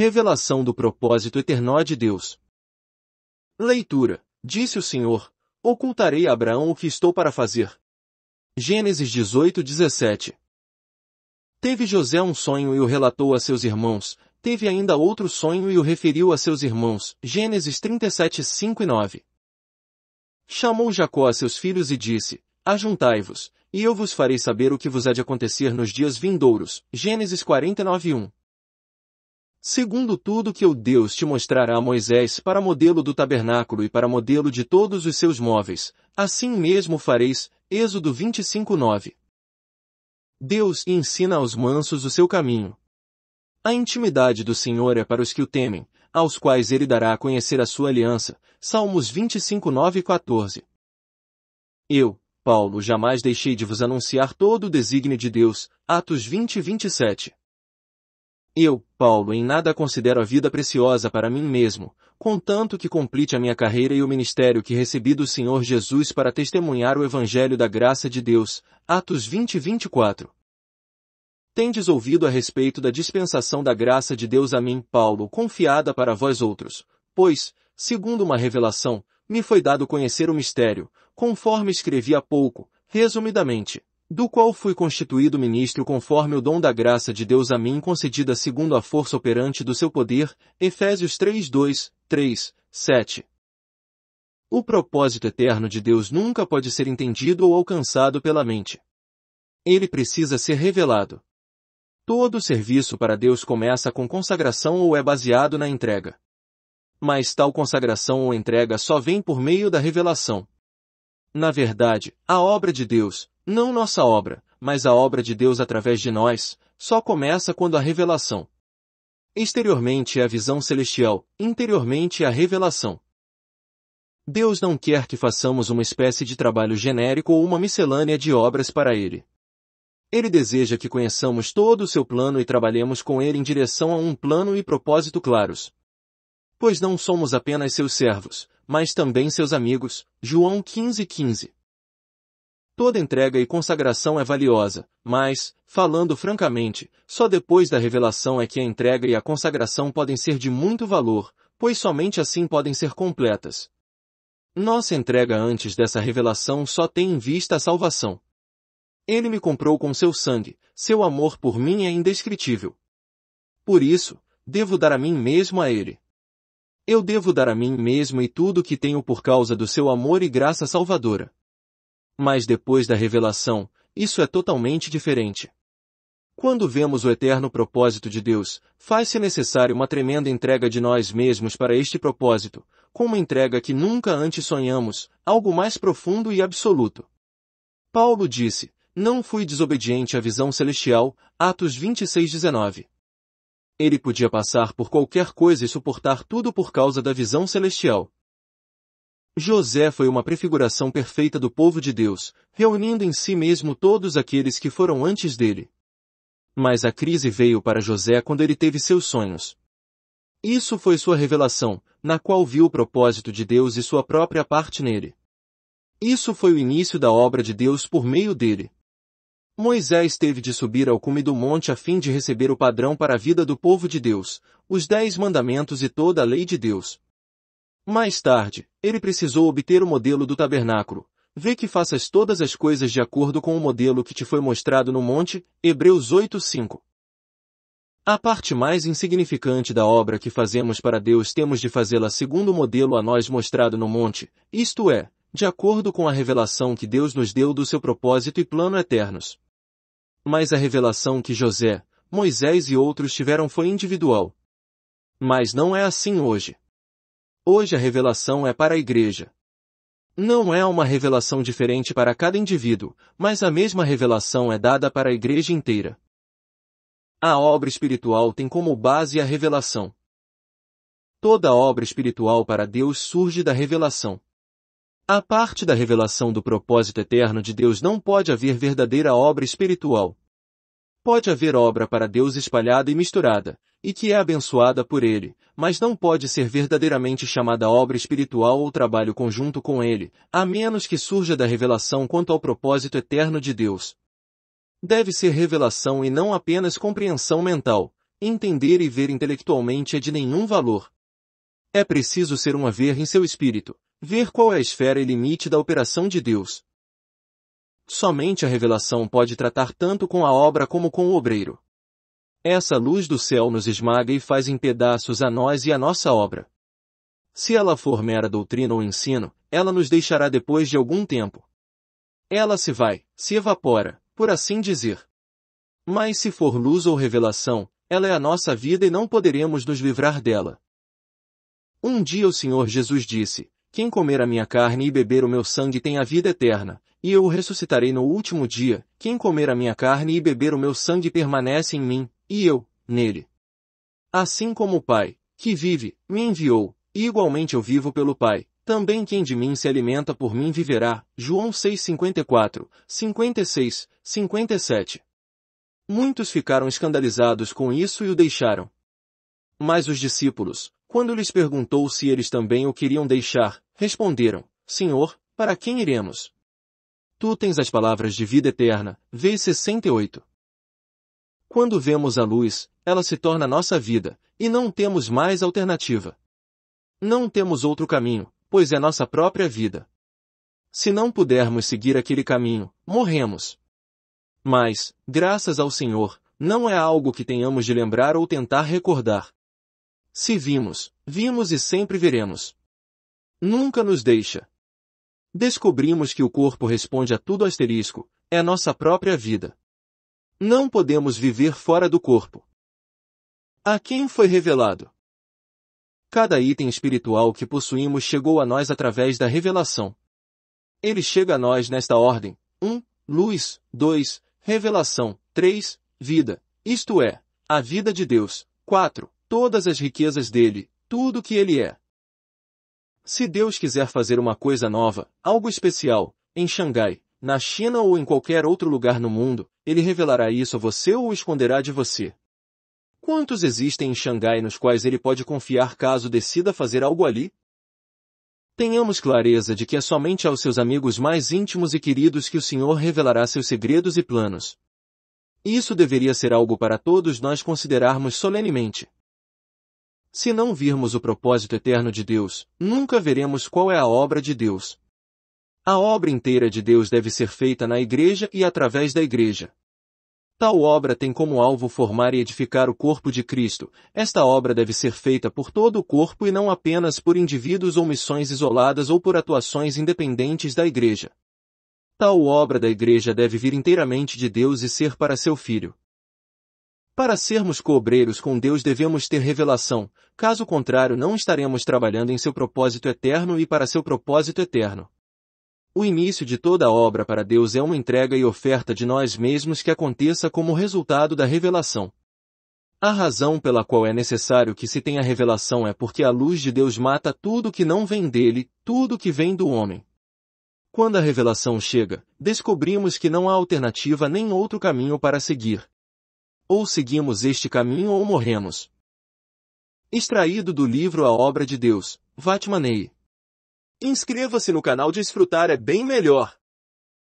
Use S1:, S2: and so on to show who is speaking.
S1: Revelação do propósito eterno de Deus. Leitura. Disse o Senhor, ocultarei a Abraão o que estou para fazer. Gênesis 18, 17. Teve José um sonho e o relatou a seus irmãos, teve ainda outro sonho e o referiu a seus irmãos. Gênesis 37, 5 e 9. Chamou Jacó a seus filhos e disse, Ajuntai-vos, e eu vos farei saber o que vos há de acontecer nos dias vindouros. Gênesis 49, 1 segundo tudo que o Deus te mostrará a Moisés para modelo do tabernáculo e para modelo de todos os seus móveis, assim mesmo fareis, Êxodo 25:9. Deus ensina aos mansos o seu caminho. A intimidade do Senhor é para os que o temem, aos quais ele dará a conhecer a sua aliança. Salmos 25:9 e 14. Eu, Paulo, jamais deixei de vos anunciar todo o desígnio de Deus. Atos 20 e 27. Eu, Paulo, em nada considero a vida preciosa para mim mesmo, contanto que complete a minha carreira e o ministério que recebi do Senhor Jesus para testemunhar o Evangelho da graça de Deus. Atos 20 24. Tendes ouvido a respeito da dispensação da graça de Deus a mim, Paulo, confiada para vós outros, pois, segundo uma revelação, me foi dado conhecer o mistério, conforme escrevi há pouco, resumidamente do qual fui constituído ministro conforme o dom da graça de Deus a mim concedida segundo a força operante do seu poder, Efésios 3, 2, 3, 7. O propósito eterno de Deus nunca pode ser entendido ou alcançado pela mente. Ele precisa ser revelado. Todo serviço para Deus começa com consagração ou é baseado na entrega. Mas tal consagração ou entrega só vem por meio da revelação. Na verdade, a obra de Deus, não nossa obra, mas a obra de Deus através de nós, só começa quando a revelação. Exteriormente é a visão celestial, interiormente é a revelação. Deus não quer que façamos uma espécie de trabalho genérico ou uma miscelânea de obras para Ele. Ele deseja que conheçamos todo o seu plano e trabalhemos com ele em direção a um plano e propósito claros. Pois não somos apenas seus servos, mas também seus amigos. João 15:15. 15. Toda entrega e consagração é valiosa, mas, falando francamente, só depois da revelação é que a entrega e a consagração podem ser de muito valor, pois somente assim podem ser completas. Nossa entrega antes dessa revelação só tem em vista a salvação. Ele me comprou com seu sangue, seu amor por mim é indescritível. Por isso, devo dar a mim mesmo a ele. Eu devo dar a mim mesmo e tudo o que tenho por causa do seu amor e graça salvadora. Mas depois da revelação, isso é totalmente diferente. Quando vemos o eterno propósito de Deus, faz-se necessário uma tremenda entrega de nós mesmos para este propósito, com uma entrega que nunca antes sonhamos, algo mais profundo e absoluto. Paulo disse, não fui desobediente à visão celestial, Atos 26:19. Ele podia passar por qualquer coisa e suportar tudo por causa da visão celestial. José foi uma prefiguração perfeita do povo de Deus, reunindo em si mesmo todos aqueles que foram antes dele. Mas a crise veio para José quando ele teve seus sonhos. Isso foi sua revelação, na qual viu o propósito de Deus e sua própria parte nele. Isso foi o início da obra de Deus por meio dele. Moisés teve de subir ao cume do monte a fim de receber o padrão para a vida do povo de Deus, os dez mandamentos e toda a lei de Deus. Mais tarde, ele precisou obter o modelo do tabernáculo. Vê que faças todas as coisas de acordo com o modelo que te foi mostrado no monte, Hebreus 8:5. A parte mais insignificante da obra que fazemos para Deus temos de fazê-la segundo o modelo a nós mostrado no monte, isto é, de acordo com a revelação que Deus nos deu do seu propósito e plano eternos mas a revelação que José, Moisés e outros tiveram foi individual. Mas não é assim hoje. Hoje a revelação é para a igreja. Não é uma revelação diferente para cada indivíduo, mas a mesma revelação é dada para a igreja inteira. A obra espiritual tem como base a revelação. Toda obra espiritual para Deus surge da revelação. A parte da revelação do propósito eterno de Deus não pode haver verdadeira obra espiritual. Pode haver obra para Deus espalhada e misturada, e que é abençoada por Ele, mas não pode ser verdadeiramente chamada obra espiritual ou trabalho conjunto com Ele, a menos que surja da revelação quanto ao propósito eterno de Deus. Deve ser revelação e não apenas compreensão mental. Entender e ver intelectualmente é de nenhum valor. É preciso ser um haver em seu espírito, Ver qual é a esfera e limite da operação de Deus. Somente a revelação pode tratar tanto com a obra como com o obreiro. Essa luz do céu nos esmaga e faz em pedaços a nós e a nossa obra. Se ela for mera doutrina ou ensino, ela nos deixará depois de algum tempo. Ela se vai, se evapora, por assim dizer. Mas se for luz ou revelação, ela é a nossa vida e não poderemos nos livrar dela. Um dia o Senhor Jesus disse, quem comer a minha carne e beber o meu sangue tem a vida eterna, e eu o ressuscitarei no último dia. Quem comer a minha carne e beber o meu sangue permanece em mim, e eu, nele. Assim como o Pai, que vive, me enviou, e igualmente eu vivo pelo Pai, também quem de mim se alimenta por mim viverá. João 6:54, 56, 57. Muitos ficaram escandalizados com isso e o deixaram. Mas os discípulos, quando lhes perguntou se eles também o queriam deixar, responderam, Senhor, para quem iremos? Tu tens as palavras de vida eterna, V68. Quando vemos a luz, ela se torna nossa vida, e não temos mais alternativa. Não temos outro caminho, pois é nossa própria vida. Se não pudermos seguir aquele caminho, morremos. Mas, graças ao Senhor, não é algo que tenhamos de lembrar ou tentar recordar. Se vimos, vimos e sempre veremos. Nunca nos deixa. Descobrimos que o corpo responde a tudo asterisco, é nossa própria vida. Não podemos viver fora do corpo. A quem foi revelado? Cada item espiritual que possuímos chegou a nós através da revelação. Ele chega a nós nesta ordem: 1. Luz, 2. Revelação, 3. Vida, isto é, a vida de Deus, 4 todas as riquezas dele, tudo o que ele é. Se Deus quiser fazer uma coisa nova, algo especial, em Xangai, na China ou em qualquer outro lugar no mundo, ele revelará isso a você ou esconderá de você. Quantos existem em Xangai nos quais ele pode confiar caso decida fazer algo ali? Tenhamos clareza de que é somente aos seus amigos mais íntimos e queridos que o Senhor revelará seus segredos e planos. Isso deveria ser algo para todos nós considerarmos solenemente. Se não virmos o propósito eterno de Deus, nunca veremos qual é a obra de Deus. A obra inteira de Deus deve ser feita na igreja e através da igreja. Tal obra tem como alvo formar e edificar o corpo de Cristo. Esta obra deve ser feita por todo o corpo e não apenas por indivíduos ou missões isoladas ou por atuações independentes da igreja. Tal obra da igreja deve vir inteiramente de Deus e ser para seu filho. Para sermos cobreiros com Deus devemos ter revelação, caso contrário não estaremos trabalhando em seu propósito eterno e para seu propósito eterno. O início de toda obra para Deus é uma entrega e oferta de nós mesmos que aconteça como resultado da revelação. A razão pela qual é necessário que se tenha revelação é porque a luz de Deus mata tudo que não vem dele, tudo que vem do homem. Quando a revelação chega, descobrimos que não há alternativa nem outro caminho para seguir. Ou seguimos este caminho ou morremos. Extraído do livro A Obra de Deus, Vatmanei. Inscreva-se no canal Desfrutar é bem melhor.